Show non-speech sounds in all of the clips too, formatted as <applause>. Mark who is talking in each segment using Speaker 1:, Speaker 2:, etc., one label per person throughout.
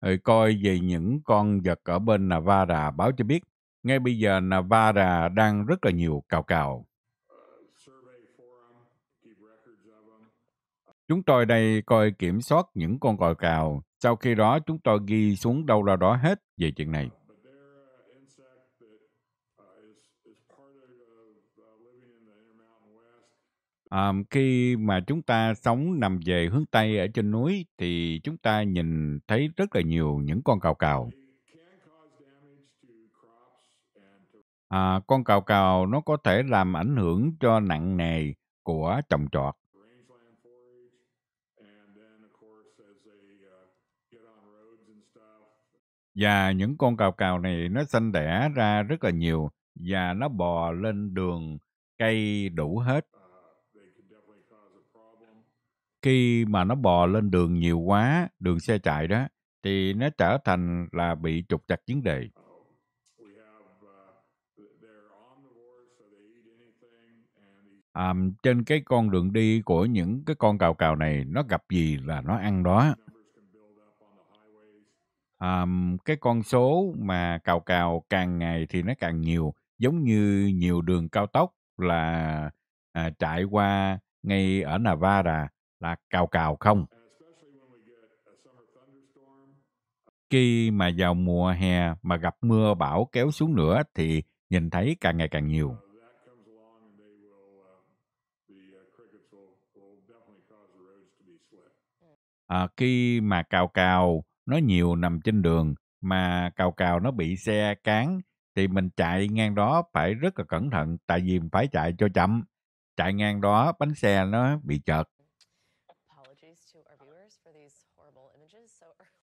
Speaker 1: ừ, coi về những con vật ở bên Navara báo cho biết. Ngay bây giờ Navara đang rất là nhiều cào cào. Chúng tôi đây coi kiểm soát những con còi cào. Sau khi đó chúng tôi ghi xuống đâu ra đó hết về chuyện này. À, khi mà chúng ta sống nằm về hướng Tây ở trên núi thì chúng ta nhìn thấy rất là nhiều những con cào cào. À, con cào cào nó có thể làm ảnh hưởng cho nặng nề của trồng trọt. Và những con cào cào này nó sanh đẻ ra rất là nhiều và nó bò lên đường cây đủ hết khi mà nó bò lên đường nhiều quá, đường xe chạy đó, thì nó trở thành là bị trục trặc vấn đề. À, trên cái con đường đi của những cái con cào cào này nó gặp gì là nó ăn đó à, cái con số mà cào cào càng ngày thì nó càng nhiều giống như nhiều đường cao tốc là à, chạy qua ngay ở Nevada là cào cào không. Khi mà vào mùa hè mà gặp mưa bão kéo xuống nữa thì nhìn thấy càng ngày càng nhiều. À, khi mà cào cào nó nhiều nằm trên đường mà cào cào nó bị xe cán thì mình chạy ngang đó phải rất là cẩn thận tại vì phải chạy cho chậm chạy ngang đó bánh xe nó bị chợt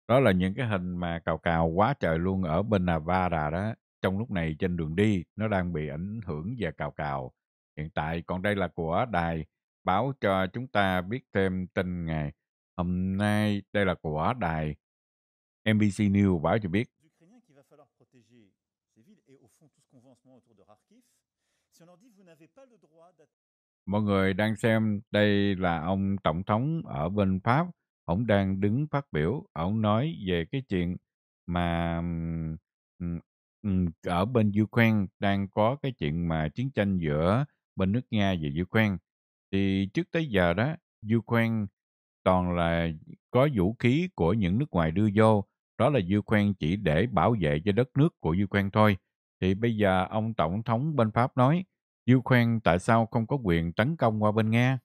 Speaker 1: đó là những cái hình mà cào cào quá trời luôn ở bên Navarra đó trong lúc này trên đường đi nó đang bị ảnh hưởng và cào cào hiện tại còn đây là của đài báo cho chúng ta biết thêm tin ngày hôm nay đây là của đài NBC News báo cho biết Mọi người đang xem đây là ông tổng thống ở bên Pháp ổng đang đứng phát biểu ổng nói về cái chuyện mà ở bên Ukraine đang có cái chuyện mà chiến tranh giữa bên nước Nga và Ukraine thì trước tới giờ đó Ukraine toàn là có vũ khí của những nước ngoài đưa vô đó là Ukraine chỉ để bảo vệ cho đất nước của Ukraine thôi thì bây giờ ông tổng thống bên Pháp nói Ukraine tại sao không có quyền tấn công qua bên Nga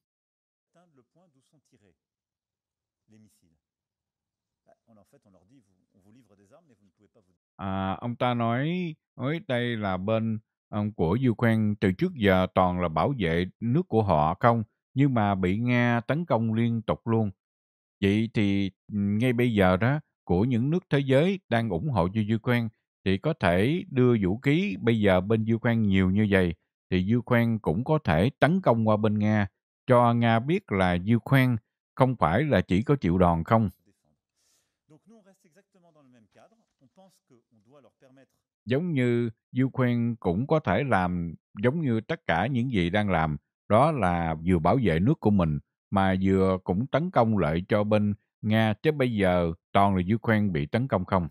Speaker 1: à, ông ta nói nói đây là bên ông của Ukraine từ trước giờ toàn là bảo vệ nước của họ không nhưng mà bị Nga tấn công liên tục luôn vậy thì ngay bây giờ đó của những nước thế giới đang ủng hộ cho Ukraine thì có thể đưa vũ khí bây giờ bên Ukraine nhiều như vậy thì Ukraine cũng có thể tấn công qua bên Nga cho Nga biết là Ukraine không phải là chỉ có chịu đòn không giống như Ukraine cũng có thể làm giống như tất cả những gì đang làm, đó là vừa bảo vệ nước của mình mà vừa cũng tấn công lợi cho bên Nga, chứ bây giờ toàn là Ukraine bị tấn công không?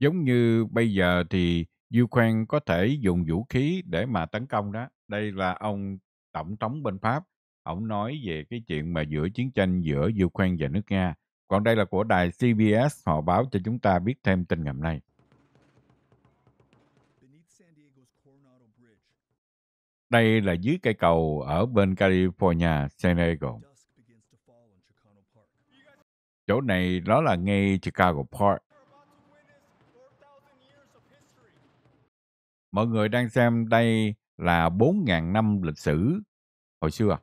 Speaker 1: Giống như bây giờ thì Ukraine có thể dùng vũ khí để mà tấn công đó. Đây là ông Tổng thống bên Pháp Ông nói về cái chuyện mà giữa chiến tranh giữa Ukraine và nước Nga. Còn đây là của đài CBS, họ báo cho chúng ta biết thêm tin ngầm này. Đây là dưới cây cầu ở bên California, San Diego. Chỗ này đó là ngay Chicago Park. Mọi người đang xem đây là 4.000 năm lịch sử hồi xưa. À?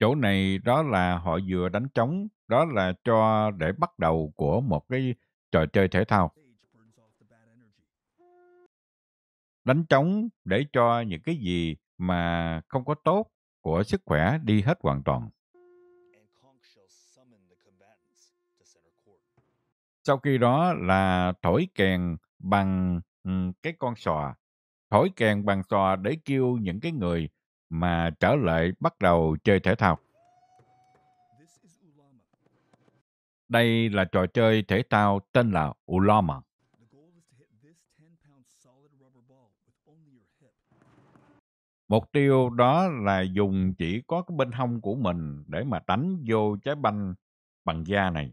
Speaker 1: chỗ này đó là họ vừa đánh trống đó là cho để bắt đầu của một cái trò chơi thể thao đánh trống để cho những cái gì mà không có tốt của sức khỏe đi hết hoàn toàn sau khi đó là thổi kèn bằng ừ, cái con sò thổi kèn bằng sò để kêu những cái người mà trở lại bắt đầu chơi thể thao. Đây là trò chơi thể thao tên là Ulama. Mục tiêu đó là dùng chỉ có cái bên hông của mình để mà đánh vô trái banh bằng da này.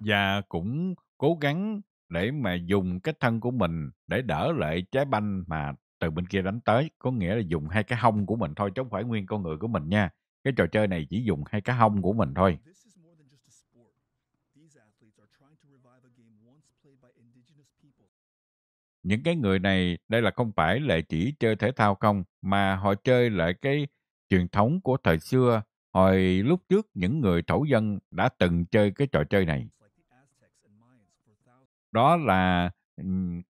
Speaker 1: Và cũng cố gắng để mà dùng cái thân của mình để đỡ lại trái banh mà từ bên kia đánh tới có nghĩa là dùng hai cái hông của mình thôi chứ không phải nguyên con người của mình nha cái trò chơi này chỉ dùng hai cái hông của mình thôi những cái người này đây là không phải là chỉ chơi thể thao không mà họ chơi lại cái truyền thống của thời xưa hồi lúc trước những người thổ dân đã từng chơi cái trò chơi này đó là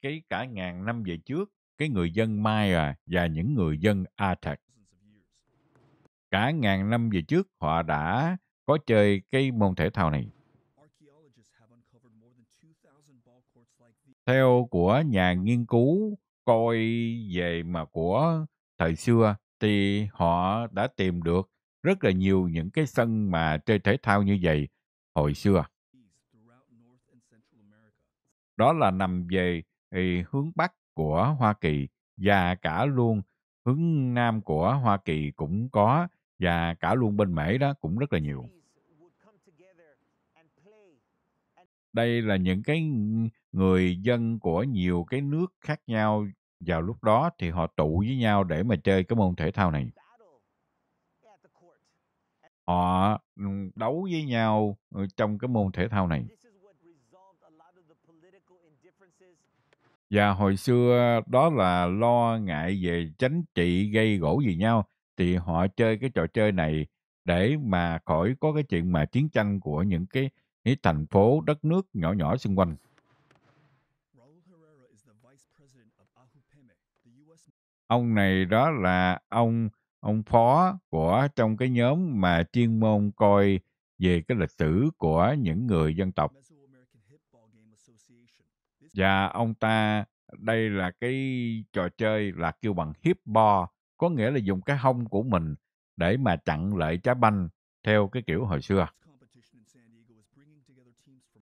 Speaker 1: cái cả ngàn năm về trước cái người dân Maya và những người dân Atad. Cả ngàn năm về trước, họ đã có chơi cái môn thể thao này. Theo của nhà nghiên cứu coi về mà của thời xưa thì họ đã tìm được rất là nhiều những cái sân mà chơi thể thao như vậy hồi xưa. Đó là nằm về thì ừ, hướng Bắc của Hoa Kỳ và cả luôn hướng Nam của Hoa Kỳ cũng có và cả luôn bên Mỹ đó cũng rất là nhiều. Đây là những cái người dân của nhiều cái nước khác nhau vào lúc đó thì họ tụ với nhau để mà chơi cái môn thể thao này. Họ ừ, đấu với nhau trong cái môn thể thao này. Và dạ, hồi xưa đó là lo ngại về chánh trị gây gỗ gì nhau thì họ chơi cái trò chơi này để mà khỏi có cái chuyện mà chiến tranh của những cái, cái thành phố đất nước nhỏ nhỏ xung quanh. Ông này đó là ông ông phó của trong cái nhóm mà chuyên môn coi về cái lịch sử của những người dân tộc và dạ, ông ta đây là cái trò chơi là kêu bằng hip bo, có nghĩa là dùng cái hông của mình để mà chặn lại trái banh theo cái kiểu hồi xưa.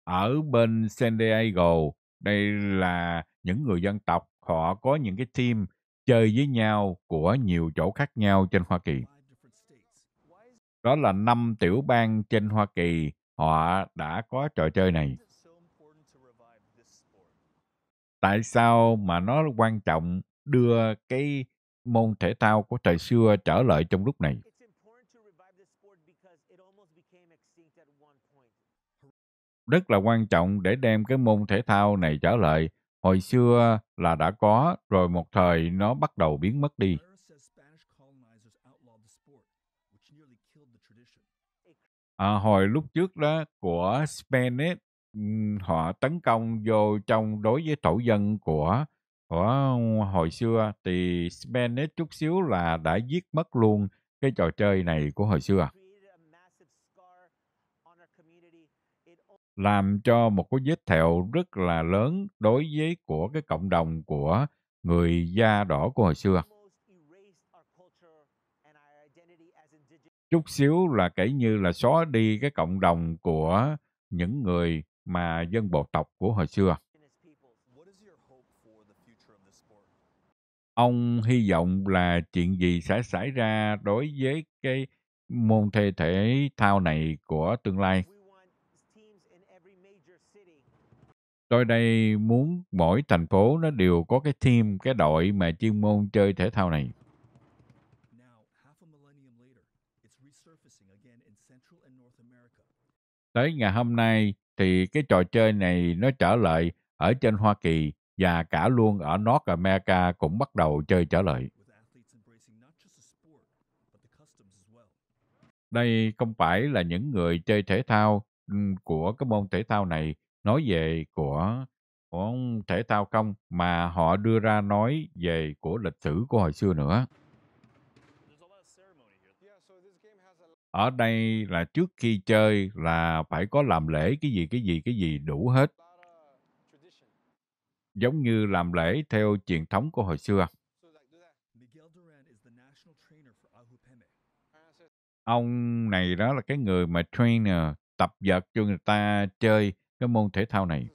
Speaker 1: Ở bên San Diego, đây là những người dân tộc, họ có những cái team chơi với nhau của nhiều chỗ khác nhau trên Hoa Kỳ. Đó là năm tiểu bang trên Hoa Kỳ, họ đã có trò chơi này tại sao mà nó quan trọng đưa cái môn thể thao của thời xưa trở lại trong lúc này. Rất là quan trọng để đem cái môn thể thao này trở lại. Hồi xưa là đã có, rồi một thời nó bắt đầu biến mất đi. À, hồi lúc trước đó của Spanish họ tấn công vô trong đối với thổ dân của của hồi xưa thì Spanish chút xíu là đã giết mất luôn cái trò chơi này của hồi xưa. Làm cho một cái vết thẹo rất là lớn đối với của cái cộng đồng của người da đỏ của hồi xưa. Chút xíu là kể như là xóa đi cái cộng đồng của những người mà dân bộ tộc của hồi xưa. Ông hy vọng là chuyện gì sẽ xảy ra đối với cái môn thể thể thao này của tương lai. Tôi đây muốn mỗi thành phố nó đều có cái team, cái đội mà chuyên môn chơi thể thao này. Tới ngày hôm nay, thì cái trò chơi này nó trở lại ở trên Hoa Kỳ và cả luôn ở North America cũng bắt đầu chơi trở lại. Đây không phải là những người chơi thể thao của cái môn thể thao này nói về của của thể thao công mà họ đưa ra nói về của lịch sử của hồi xưa nữa. ở đây là trước khi chơi là phải có làm lễ cái gì cái gì cái gì đủ hết giống như làm lễ theo truyền thống của hồi xưa ông này đó là cái người mà trainer tập vợt cho người ta chơi cái môn thể thao này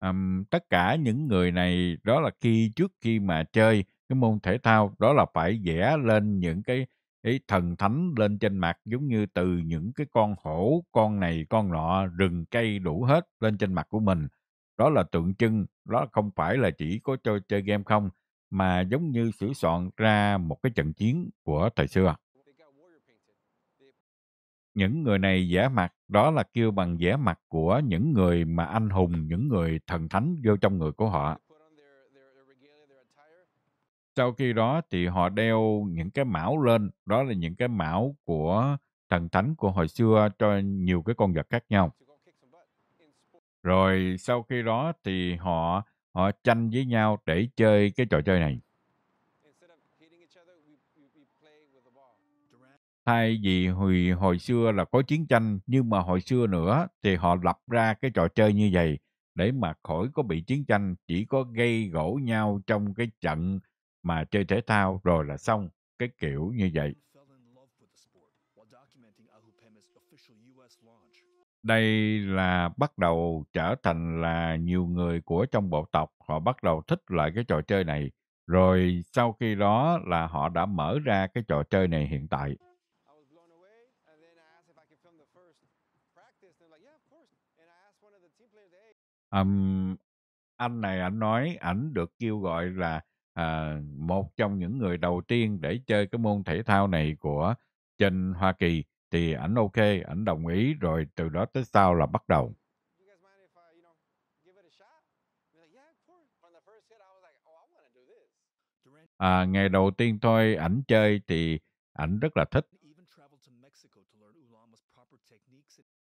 Speaker 1: um, tất cả những người này đó là khi trước khi mà chơi cái môn thể thao đó là phải vẽ lên những cái ý thần thánh lên trên mặt giống như từ những cái con hổ con này con nọ rừng cây đủ hết lên trên mặt của mình đó là tượng trưng đó không phải là chỉ có chơi chơi game không mà giống như sửa soạn ra một cái trận chiến của thời xưa những người này vẽ mặt đó là kêu bằng vẽ mặt của những người mà anh hùng những người thần thánh vô trong người của họ sau khi đó thì họ đeo những cái mão lên, đó là những cái mão của thần thánh của hồi xưa cho nhiều cái con vật khác nhau. Rồi sau khi đó thì họ họ tranh với nhau để chơi cái trò chơi này. Thay vì hồi, hồi xưa là có chiến tranh, nhưng mà hồi xưa nữa thì họ lập ra cái trò chơi như vậy để mà khỏi có bị chiến tranh, chỉ có gây gỗ nhau trong cái trận mà chơi thể thao rồi là xong, cái kiểu như vậy. Đây là bắt đầu trở thành là nhiều người của trong bộ tộc họ bắt đầu thích lại cái trò chơi này. Rồi sau khi đó là họ đã mở ra cái trò chơi này hiện tại. Um, anh này anh nói ảnh được kêu gọi là à, một trong những người đầu tiên để chơi cái môn thể thao này của trên Hoa Kỳ thì ảnh ok, ảnh đồng ý rồi từ đó tới sau là bắt đầu. Oh, à, ngày đầu tiên thôi ảnh chơi thì ảnh rất là thích.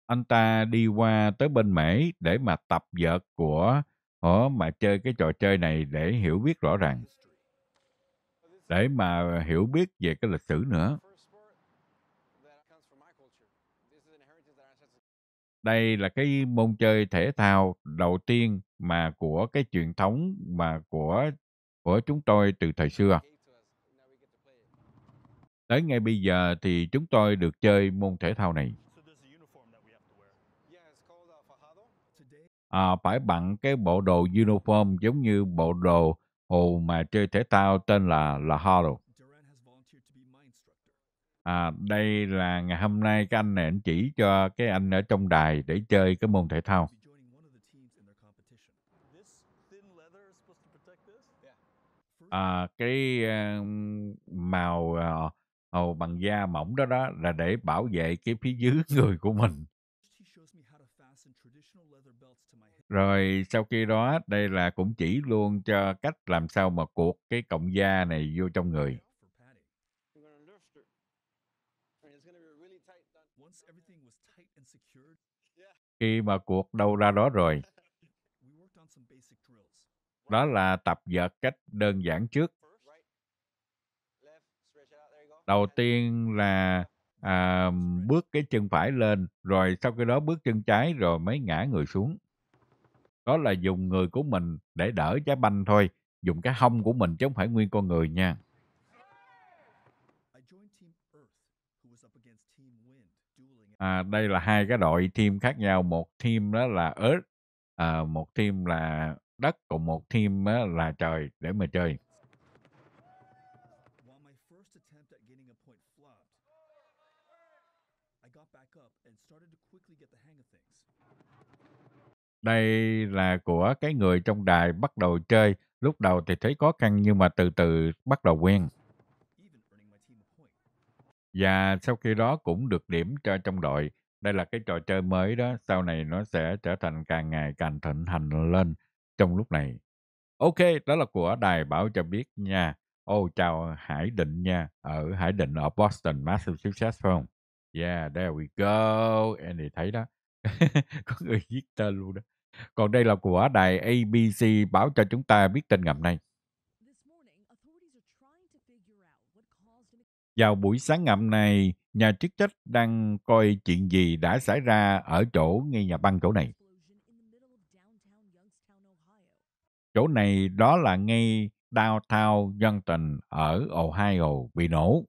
Speaker 1: Anh ta đi qua tới bên Mỹ để mà tập vợt của họ mà chơi cái trò chơi này để hiểu biết rõ ràng để mà hiểu biết về cái lịch sử nữa đây là cái môn chơi thể thao đầu tiên mà của cái truyền thống mà của của chúng tôi từ thời xưa tới ngay bây giờ thì chúng tôi được chơi môn thể thao này à, phải bằng cái bộ đồ uniform giống như bộ đồ hồ mà chơi thể thao tên là là Harold. À, đây là ngày hôm nay các anh này anh chỉ cho cái anh ở trong đài để chơi cái môn thể thao. À, cái uh, màu uh, bằng da mỏng đó đó là để bảo vệ cái phía dưới <laughs> người của mình Rồi sau khi đó đây là cũng chỉ luôn cho cách làm sao mà cuộc cái cộng da này vô trong người. Khi mà cuộc đâu ra đó rồi, đó là tập vợt cách đơn giản trước. Đầu tiên là à, bước cái chân phải lên, rồi sau cái đó bước chân trái rồi mới ngã người xuống đó là dùng người của mình để đỡ trái banh thôi, dùng cái hông của mình chứ không phải nguyên con người nha. À, đây là hai cái đội team khác nhau, một team đó là Earth, à, một team là đất, còn một team là trời để mà chơi. Đây là của cái người trong đài bắt đầu chơi, lúc đầu thì thấy khó khăn nhưng mà từ từ bắt đầu quen. Và sau khi đó cũng được điểm cho trong đội. Đây là cái trò chơi mới đó, sau này nó sẽ trở thành càng ngày càng thịnh hành lên trong lúc này. Ok, đó là của Đài Bảo cho biết nha. Ô, oh, chào Hải Định nha. Ở Hải Định ở Boston, massive success phải không? Yeah, there we go. Andy thấy đó. <laughs> Có người viết tên luôn đó. Còn đây là của đài ABC báo cho chúng ta biết tên ngầm này. Vào buổi sáng ngầm này, nhà chức trách đang coi chuyện gì đã xảy ra ở chỗ ngay nhà băng chỗ này. Chỗ này đó là ngay downtown Youngton ở Ohio bị nổ.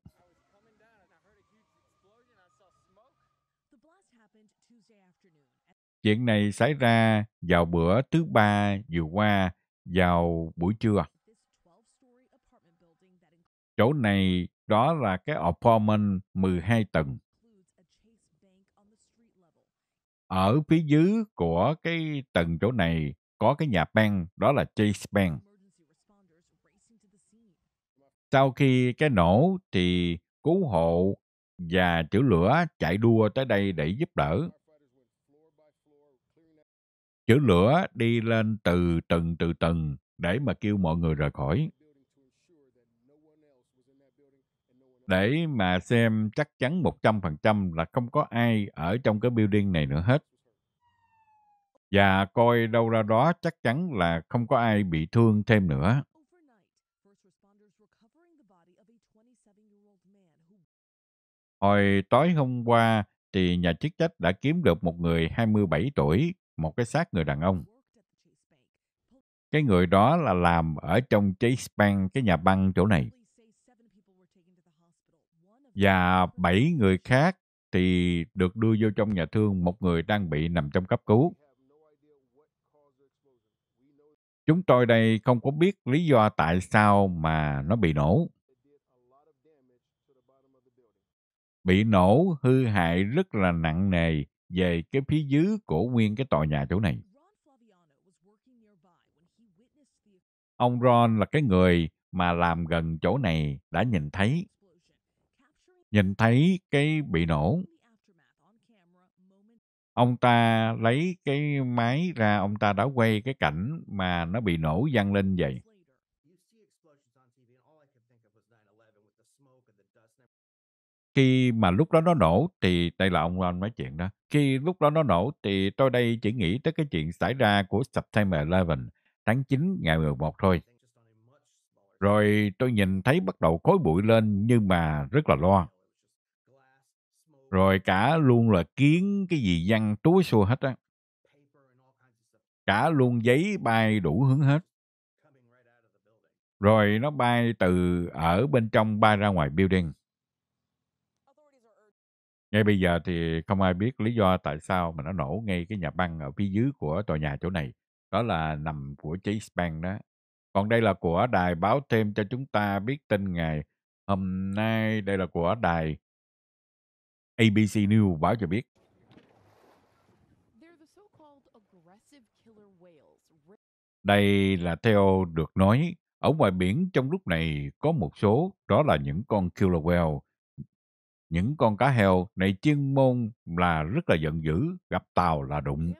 Speaker 1: Chuyện này xảy ra vào bữa thứ ba vừa qua, vào buổi trưa. Chỗ này đó là cái apartment 12 tầng. Ở phía dưới của cái tầng chỗ này có cái nhà bang, đó là Chase Bank. Sau khi cái nổ thì cứu hộ và chữa lửa chạy đua tới đây để giúp đỡ. Chữ lửa đi lên từ tầng từ tầng để mà kêu mọi người rời khỏi. Để mà xem chắc chắn 100% là không có ai ở trong cái building này nữa hết. Và coi đâu ra đó chắc chắn là không có ai bị thương thêm nữa. Hồi tối hôm qua thì nhà chức trách đã kiếm được một người 27 tuổi một cái xác người đàn ông. Cái người đó là làm ở trong Chase Bank, cái nhà băng chỗ này. Và bảy người khác thì được đưa vô trong nhà thương, một người đang bị nằm trong cấp cứu. Chúng tôi đây không có biết lý do tại sao mà nó bị nổ. Bị nổ hư hại rất là nặng nề về cái phía dưới của nguyên cái tòa nhà chỗ này. Ông Ron là cái người mà làm gần chỗ này đã nhìn thấy nhìn thấy cái bị nổ. Ông ta lấy cái máy ra, ông ta đã quay cái cảnh mà nó bị nổ văng lên vậy. khi mà lúc đó nó nổ thì đây là ông Ron nói chuyện đó khi lúc đó nó nổ thì tôi đây chỉ nghĩ tới cái chuyện xảy ra của September 11 tháng 9 ngày 11 thôi rồi tôi nhìn thấy bắt đầu khối bụi lên nhưng mà rất là lo rồi cả luôn là kiến cái gì văng túi xua hết á cả luôn giấy bay đủ hướng hết rồi nó bay từ ở bên trong bay ra ngoài building ngay bây giờ thì không ai biết lý do tại sao mà nó nổ ngay cái nhà băng ở phía dưới của tòa nhà chỗ này. Đó là nằm của Chase Bank đó. Còn đây là của đài báo thêm cho chúng ta biết tin ngày hôm nay. Đây là của đài ABC News báo cho biết. Đây là theo được nói, ở ngoài biển trong lúc này có một số, đó là những con killer whale, những con cá heo này chuyên môn là rất là giận dữ, gặp tàu là đụng.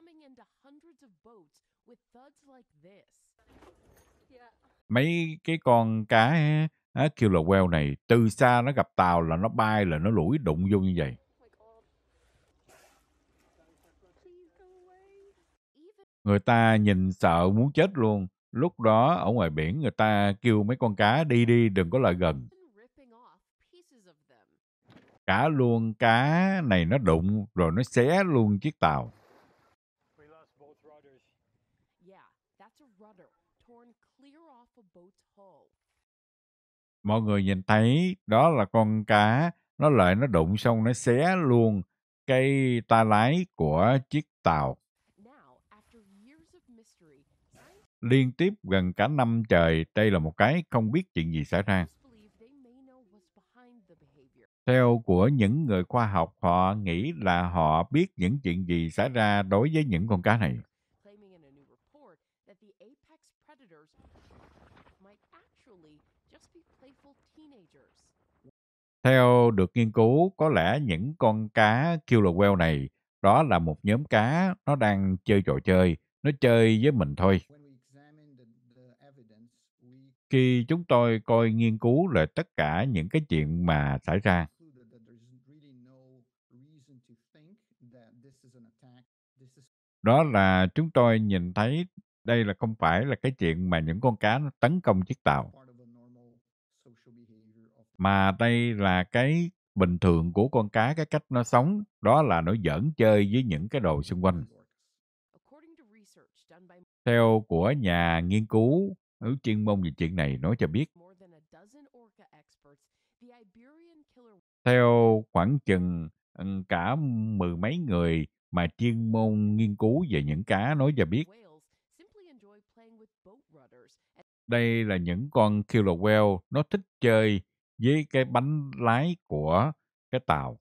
Speaker 1: Mấy cái con cá á, killer whale này từ xa nó gặp tàu là nó bay là nó lủi đụng vô như vậy. Oh người ta nhìn sợ muốn chết luôn. Lúc đó ở ngoài biển người ta kêu mấy con cá đi đi đừng có lại gần cả luôn cá này nó đụng rồi nó xé luôn chiếc tàu. Mọi người nhìn thấy đó là con cá nó lại nó đụng xong nó xé luôn cây ta lái của chiếc tàu. Liên tiếp gần cả năm trời, đây là một cái không biết chuyện gì xảy ra theo của những người khoa học họ nghĩ là họ biết những chuyện gì xảy ra đối với những con cá này. Theo được nghiên cứu, có lẽ những con cá killer whale này đó là một nhóm cá nó đang chơi trò chơi, nó chơi với mình thôi. Khi chúng tôi coi nghiên cứu là tất cả những cái chuyện mà xảy ra, đó là chúng tôi nhìn thấy đây là không phải là cái chuyện mà những con cá nó tấn công chiếc tàu mà đây là cái bình thường của con cá cái cách nó sống đó là nó giỡn chơi với những cái đồ xung quanh theo của nhà nghiên cứu ở ừ, chuyên môn về chuyện này nói cho biết theo khoảng chừng ừ, cả mười mấy người mà chuyên môn nghiên cứu về những cá nói và biết. Đây là những con killer whale, nó thích chơi với cái bánh lái của cái tàu.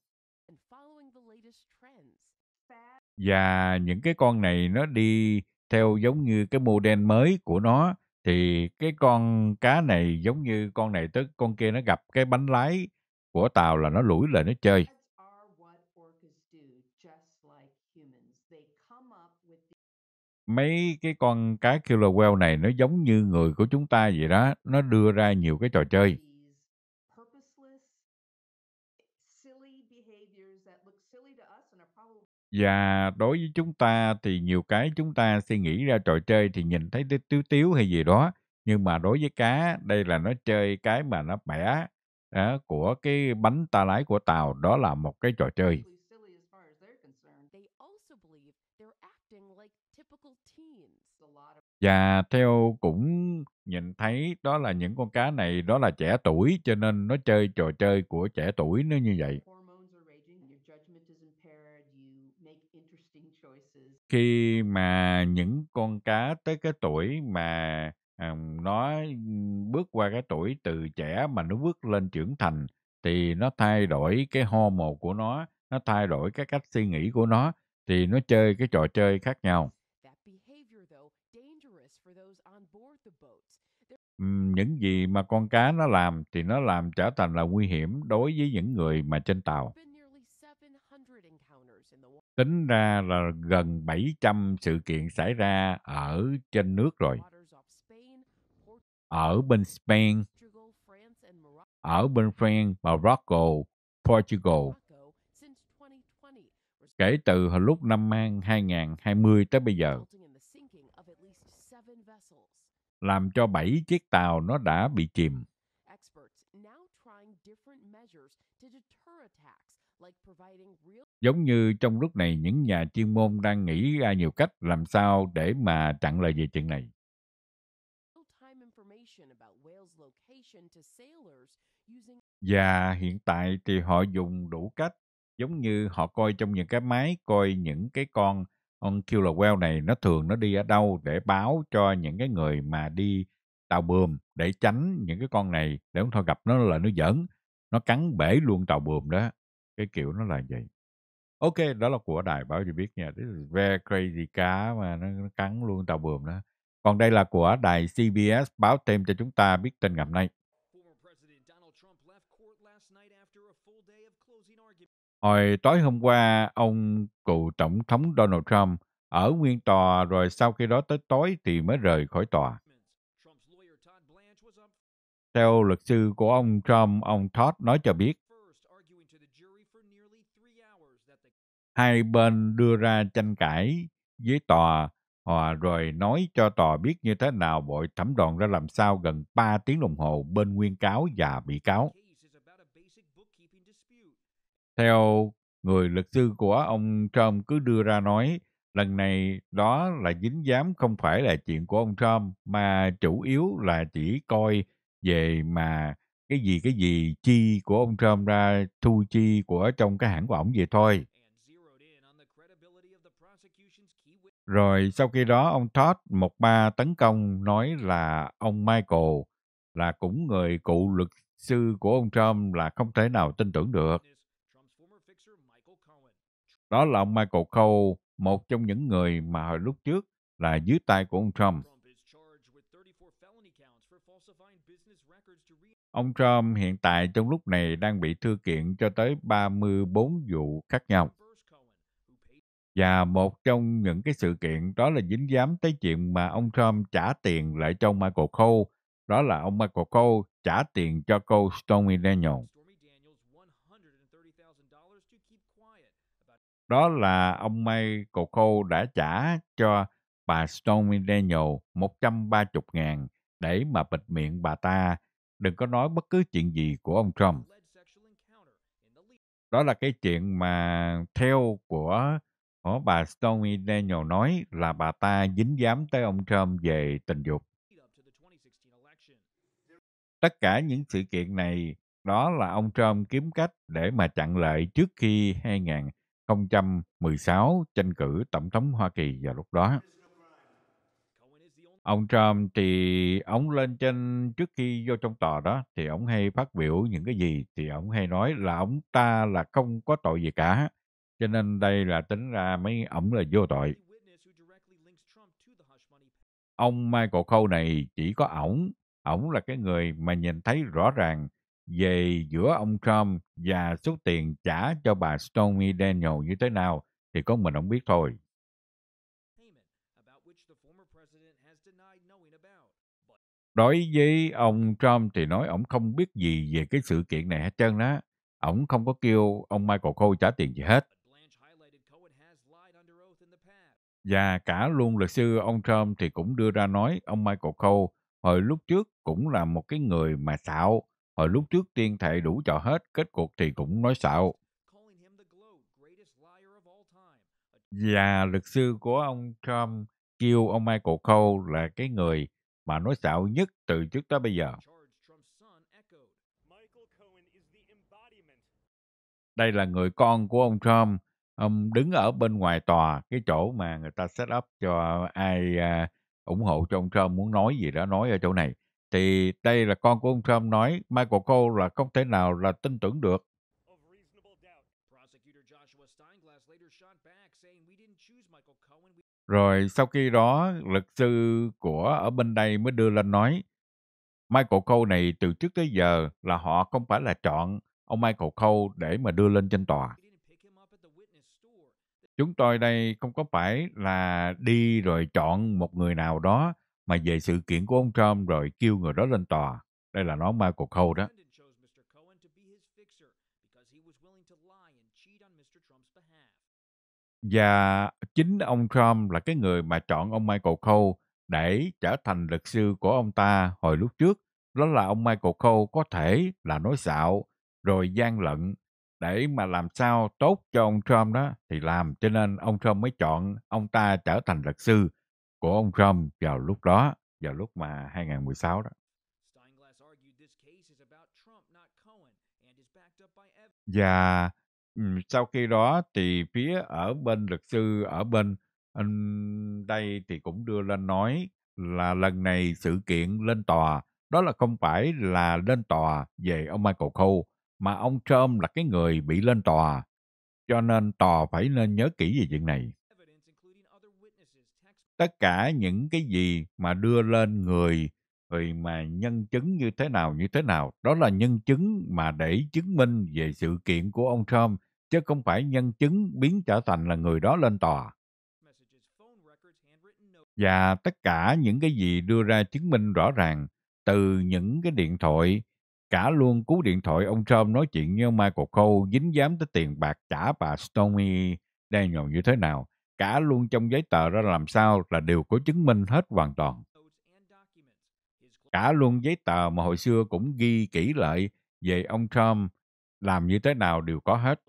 Speaker 1: Và những cái con này nó đi theo giống như cái model mới của nó thì cái con cá này giống như con này tới con kia nó gặp cái bánh lái của tàu là nó lủi lại nó chơi. mấy cái con cá killer whale này nó giống như người của chúng ta vậy đó nó đưa ra nhiều cái trò chơi và đối với chúng ta thì nhiều cái chúng ta suy nghĩ ra trò chơi thì nhìn thấy tiếu tiếu hay gì đó nhưng mà đối với cá đây là nó chơi cái mà nó bẻ đó, của cái bánh ta lái của tàu đó là một cái trò chơi Và theo cũng nhìn thấy đó là những con cá này đó là trẻ tuổi cho nên nó chơi trò chơi của trẻ tuổi nó như vậy. Khi mà những con cá tới cái tuổi mà à, nó bước qua cái tuổi từ trẻ mà nó bước lên trưởng thành thì nó thay đổi cái hormone của nó, nó thay đổi cái cách suy nghĩ của nó thì nó chơi cái trò chơi khác nhau. những gì mà con cá nó làm thì nó làm trở thành là nguy hiểm đối với những người mà trên tàu. Tính ra là gần 700 sự kiện xảy ra ở trên nước rồi. Ở bên Spain, ở bên France, Morocco, Portugal. Kể từ lúc năm 2020 tới bây giờ, làm cho bảy chiếc tàu nó đã bị chìm. Giống như trong lúc này những nhà chuyên môn đang nghĩ ra nhiều cách làm sao để mà chặn lời về chuyện này. Và hiện tại thì họ dùng đủ cách giống như họ coi trong những cái máy coi những cái con ông killer whale này nó thường nó đi ở đâu để báo cho những cái người mà đi tàu bườm để tránh những cái con này để không thôi gặp nó là nó giỡn nó cắn bể luôn tàu bườm đó cái kiểu nó là vậy ok đó là của đài báo cho biết nha this is very crazy cá mà nó, nó cắn luôn tàu bườm đó còn đây là của đài CBS báo thêm cho chúng ta biết tin ngầm này Hồi tối hôm qua, ông cựu tổng thống Donald Trump ở nguyên tòa rồi sau khi đó tới tối thì mới rời khỏi tòa. Theo luật sư của ông Trump, ông Todd nói cho biết, hai bên đưa ra tranh cãi với tòa họ rồi nói cho tòa biết như thế nào bội thẩm đoàn ra làm sao gần 3 tiếng đồng hồ bên nguyên cáo và bị cáo. Theo người luật sư của ông Trump cứ đưa ra nói lần này đó là dính dám không phải là chuyện của ông Trump mà chủ yếu là chỉ coi về mà cái gì cái gì chi của ông Trump ra thu chi của trong cái hãng của ông vậy thôi. Rồi sau khi đó ông Todd một ba tấn công nói là ông Michael là cũng người cụ luật sư của ông Trump là không thể nào tin tưởng được. Đó là ông Michael Cole, một trong những người mà hồi lúc trước là dưới tay của ông Trump. Ông Trump hiện tại trong lúc này đang bị thư kiện cho tới 34 vụ khác nhau. Và một trong những cái sự kiện đó là dính dám tới chuyện mà ông Trump trả tiền lại cho ông Michael Cole. Đó là ông Michael Cole trả tiền cho cô Stormy Daniels. đó là ông may cầu Cole đã trả cho bà Stormy Daniel 130 ngàn để mà bịt miệng bà ta đừng có nói bất cứ chuyện gì của ông Trump. Đó là cái chuyện mà theo của, của bà Stormy Daniel nói là bà ta dính dám tới ông Trump về tình dục. Tất cả những sự kiện này đó là ông Trump kiếm cách để mà chặn lại trước khi 2000 2016 tranh cử tổng thống Hoa Kỳ vào lúc đó. Ông Trump thì ông lên trên trước khi vô trong tòa đó thì ông hay phát biểu những cái gì thì ông hay nói là ông ta là không có tội gì cả. Cho nên đây là tính ra mấy ông là vô tội. Ông Michael Cole này chỉ có ổng, ổng là cái người mà nhìn thấy rõ ràng về giữa ông Trump và số tiền trả cho bà Stormy Daniel như thế nào thì có mình ông biết thôi. Đối với ông Trump thì nói ông không biết gì về cái sự kiện này hết trơn á, Ông không có kêu ông Michael Cohen trả tiền gì hết. Và cả luôn luật sư ông Trump thì cũng đưa ra nói ông Michael Cohen hồi lúc trước cũng là một cái người mà xạo Hồi lúc trước tiên thệ đủ trò hết, kết cuộc thì cũng nói xạo. Và luật sư của ông Trump kêu ông Michael Cole là cái người mà nói xạo nhất từ trước tới bây giờ. Đây là người con của ông Trump, ông đứng ở bên ngoài tòa, cái chỗ mà người ta set up cho ai à, ủng hộ cho ông Trump muốn nói gì đó nói ở chỗ này thì đây là con của ông Trump nói Michael Cohen là không thể nào là tin tưởng được. Rồi sau khi đó, luật sư của ở bên đây mới đưa lên nói, Michael Cole này từ trước tới giờ là họ không phải là chọn ông Michael Cole để mà đưa lên trên tòa. Chúng tôi đây không có phải là đi rồi chọn một người nào đó mà về sự kiện của ông Trump rồi kêu người đó lên tòa. Đây là nói ma cục khâu đó. Và chính ông Trump là cái người mà chọn ông Michael Cole để trở thành luật sư của ông ta hồi lúc trước. Đó là ông Michael Cole có thể là nói xạo, rồi gian lận để mà làm sao tốt cho ông Trump đó thì làm cho nên ông Trump mới chọn ông ta trở thành luật sư của ông Trump vào lúc đó, vào lúc mà 2016 đó. Và ừ, sau khi đó thì phía ở bên luật sư ở bên đây thì cũng đưa lên nói là lần này sự kiện lên tòa đó là không phải là lên tòa về ông Michael Cole mà ông Trump là cái người bị lên tòa cho nên tòa phải nên nhớ kỹ về chuyện này tất cả những cái gì mà đưa lên người rồi mà nhân chứng như thế nào như thế nào đó là nhân chứng mà để chứng minh về sự kiện của ông Trump chứ không phải nhân chứng biến trở thành là người đó lên tòa và tất cả những cái gì đưa ra chứng minh rõ ràng từ những cái điện thoại cả luôn cú điện thoại ông Trump nói chuyện với ông Michael Cole dính dám tới tiền bạc trả bà Stormy đang Daniel như thế nào cả luôn trong giấy tờ ra làm sao là đều có chứng minh hết hoàn toàn. Cả luôn giấy tờ mà hồi xưa cũng ghi kỹ lại về ông Trump làm như thế nào đều có hết.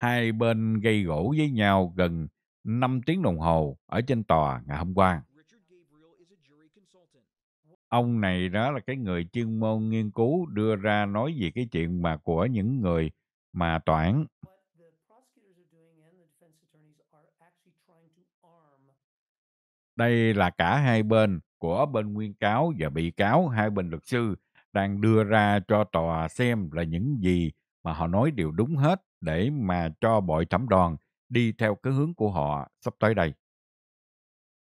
Speaker 1: Hai bên gây gỗ với nhau gần 5 tiếng đồng hồ ở trên tòa ngày hôm qua. Ông này đó là cái người chuyên môn nghiên cứu đưa ra nói về cái chuyện mà của những người mà tòa Đây là cả hai bên của bên nguyên cáo và bị cáo hai bên luật sư đang đưa ra cho tòa xem là những gì mà họ nói đều đúng hết để mà cho bội thẩm đoàn đi theo cái hướng của họ sắp tới đây.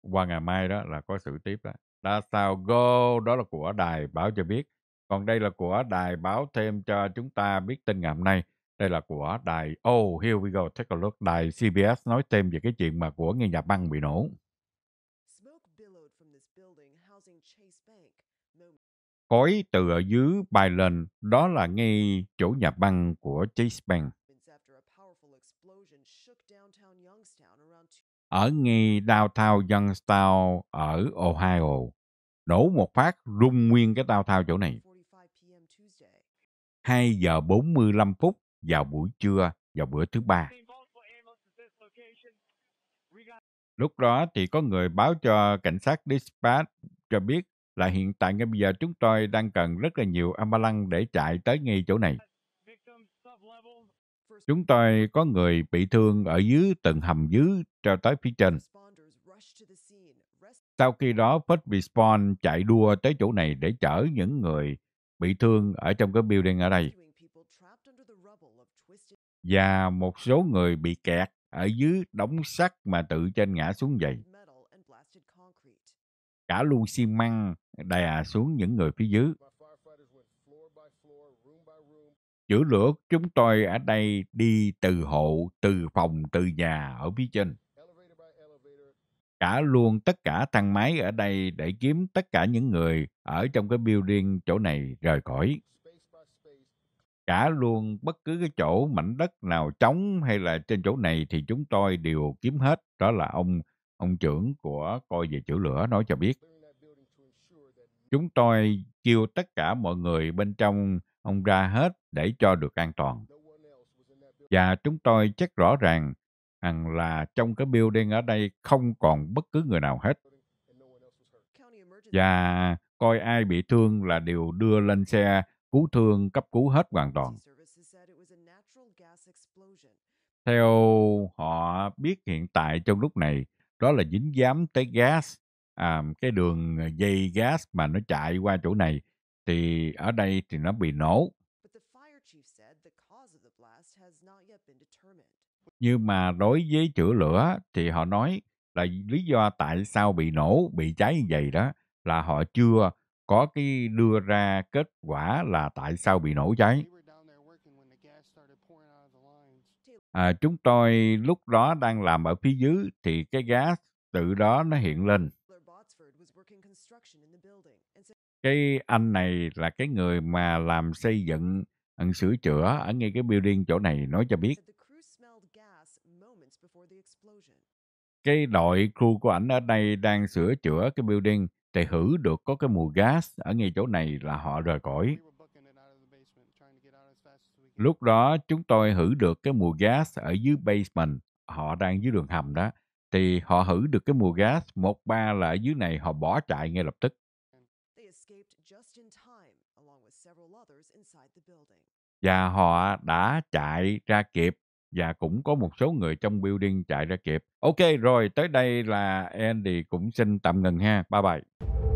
Speaker 1: Qua ngày mai đó là có sự tiếp đó. Đã sao go đó là của đài báo cho biết. Còn đây là của đài báo thêm cho chúng ta biết tin ngày hôm nay. Đây là của đài Oh, here we go, take a look. Đài CBS nói thêm về cái chuyện mà của nghi nhà băng bị nổ. khói từ ở dưới bay lên, đó là ngay chỗ nhà băng của Chase Bank. Ở ngay downtown Youngstown ở Ohio, nổ một phát rung nguyên cái downtown chỗ này. 2 giờ 45 phút vào buổi trưa, vào bữa thứ ba. Lúc đó thì có người báo cho cảnh sát dispatch cho biết là hiện tại ngay bây giờ chúng tôi đang cần rất là nhiều amalang để chạy tới ngay chỗ này. Chúng tôi có người bị thương ở dưới tầng hầm dưới cho tới phía trên. Sau khi đó, First Response chạy đua tới chỗ này để chở những người bị thương ở trong cái building ở đây. Và một số người bị kẹt ở dưới đống sắt mà tự trên ngã xuống vậy cả lu xi măng đè xuống những người phía dưới. Chữ lửa chúng tôi ở đây đi từ hộ, từ phòng, từ nhà ở phía trên. Cả luôn tất cả thang máy ở đây để kiếm tất cả những người ở trong cái building chỗ này rời khỏi. Cả luôn bất cứ cái chỗ mảnh đất nào trống hay là trên chỗ này thì chúng tôi đều kiếm hết. Đó là ông ông trưởng của coi về chữ lửa nói cho biết. Chúng tôi kêu tất cả mọi người bên trong ông ra hết để cho được an toàn. Và chúng tôi chắc rõ ràng rằng là trong cái building ở đây không còn bất cứ người nào hết. Và coi ai bị thương là đều đưa lên xe cứu thương cấp cứu hết hoàn toàn. Theo họ biết hiện tại trong lúc này đó là dính dám tới gas à, cái đường ờ, dây gas mà nó chạy qua chỗ này thì ở đây thì nó bị nổ nhưng mà đối với chữa lửa thì họ nói là lý do tại sao bị nổ bị cháy như vậy đó là họ chưa có cái đưa ra kết quả là tại sao bị nổ cháy à, chúng tôi lúc đó đang làm ở phía dưới thì cái gas tự đó nó hiện lên cái anh này là cái người mà làm xây dựng sửa chữa ở ngay cái building chỗ này nói cho biết cái đội crew của ảnh ở đây đang sửa chữa cái building thì hử được có cái mùi gas ở ngay chỗ này là họ rời khỏi Lúc đó chúng tôi hử được cái mùa gas ở dưới basement, họ đang dưới đường hầm đó. Thì họ hử được cái mùa gas, một ba là ở dưới này họ bỏ chạy ngay lập tức. Và họ đã chạy ra kịp và cũng có một số người trong building chạy ra kịp. Ok rồi, tới đây là Andy cũng xin tạm ngừng ha. Bye bye.